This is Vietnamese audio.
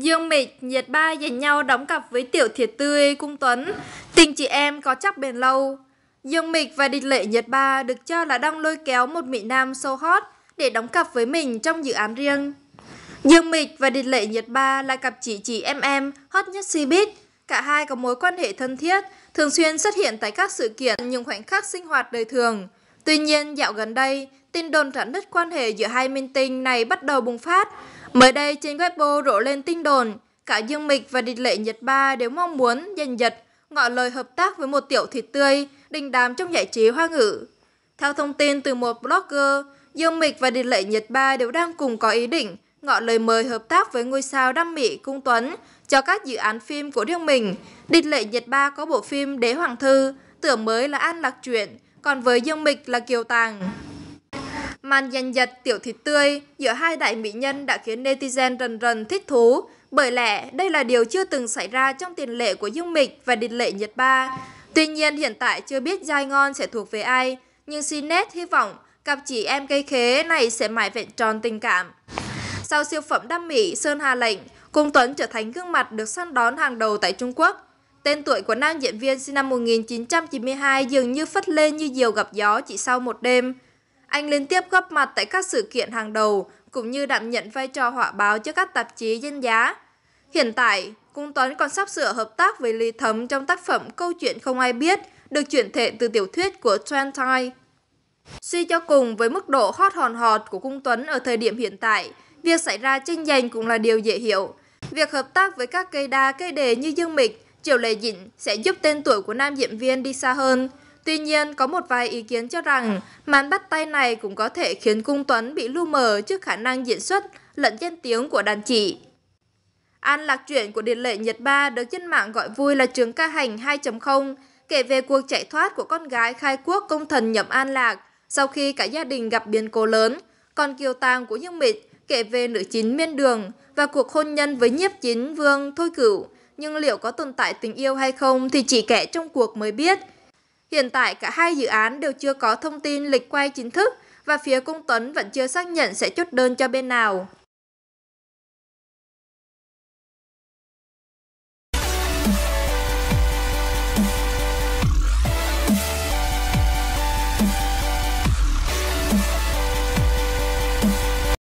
Dương Mịch, Nhiệt Ba dành nhau đóng cặp với Tiểu Thiệt Tươi, Cung Tuấn. Tình chị em có chắc bền lâu. Dương Mịch và Địch Lệ Nhiệt Ba được cho là đang lôi kéo một mỹ nam sâu hot để đóng cặp với mình trong dự án riêng. Dương Mịch và Địch Lệ Nhiệt Ba là cặp chị chị em em hot nhất Cbiz. Cả hai có mối quan hệ thân thiết, thường xuyên xuất hiện tại các sự kiện những khoảnh khắc sinh hoạt đời thường. Tuy nhiên, dạo gần đây, tin đồn rạn nứt quan hệ giữa hai minh tinh này bắt đầu bùng phát Mới đây trên Weibo rộ lên tin đồn, cả Dương Mịch và Địch Lệ Nhật Ba đều mong muốn giành giật ngỏ lời hợp tác với một tiểu thịt tươi, đình đám trong giải trí hoa ngữ. Theo thông tin từ một blogger, Dương Mịch và Địch Lệ Nhật Ba đều đang cùng có ý định ngỏ lời mời hợp tác với ngôi sao đam mỹ Cung Tuấn cho các dự án phim của riêng mình. Địch Lệ Nhật Ba có bộ phim Đế Hoàng Thư, tưởng mới là An Lạc Truyện, còn với Dương Mịch là Kiều Tàng. Màn giành giật tiểu thịt tươi giữa hai đại mỹ nhân đã khiến netizen rần rần thích thú, bởi lẽ đây là điều chưa từng xảy ra trong tiền lệ của Dương Mịch và địch lệ Nhật Ba. Tuy nhiên hiện tại chưa biết giai ngon sẽ thuộc về ai, nhưng Sinet hy vọng cặp chị em cây khế này sẽ mãi vẹn tròn tình cảm. Sau siêu phẩm đam mỹ Sơn Hà Lệnh, Cung Tuấn trở thành gương mặt được săn đón hàng đầu tại Trung Quốc. Tên tuổi của nam diễn viên sinh năm 1992 dường như phất lên như diều gặp gió chỉ sau một đêm. Anh liên tiếp góp mặt tại các sự kiện hàng đầu, cũng như đảm nhận vai trò họa báo cho các tạp chí danh giá. Hiện tại, Cung Tuấn còn sắp sửa hợp tác với Lý Thấm trong tác phẩm Câu chuyện không ai biết, được chuyển thể từ tiểu thuyết của Trentine. Suy cho cùng, với mức độ hot hòn họt của Cung Tuấn ở thời điểm hiện tại, việc xảy ra tranh giành cũng là điều dễ hiểu. Việc hợp tác với các cây đa cây đề như Dương Mịch, Triệu Lệ Dĩnh sẽ giúp tên tuổi của nam diễn viên đi xa hơn, Tuy nhiên, có một vài ý kiến cho rằng màn bắt tay này cũng có thể khiến Cung Tuấn bị lu mờ trước khả năng diễn xuất lẫn danh tiếng của đàn chị. An Lạc Truyện của điện Lệ Nhật Ba được dân mạng gọi vui là trường ca hành 2.0, kể về cuộc chạy thoát của con gái khai quốc công thần Nhậm An Lạc sau khi cả gia đình gặp biến cố lớn. Còn Kiều Tàng của Dương Mịch kể về nữ chính miên đường và cuộc hôn nhân với nhiếp chính vương Thôi Cửu. Nhưng liệu có tồn tại tình yêu hay không thì chỉ kẻ trong cuộc mới biết – Hiện tại cả hai dự án đều chưa có thông tin lịch quay chính thức và phía Công Tuấn vẫn chưa xác nhận sẽ chốt đơn cho bên nào.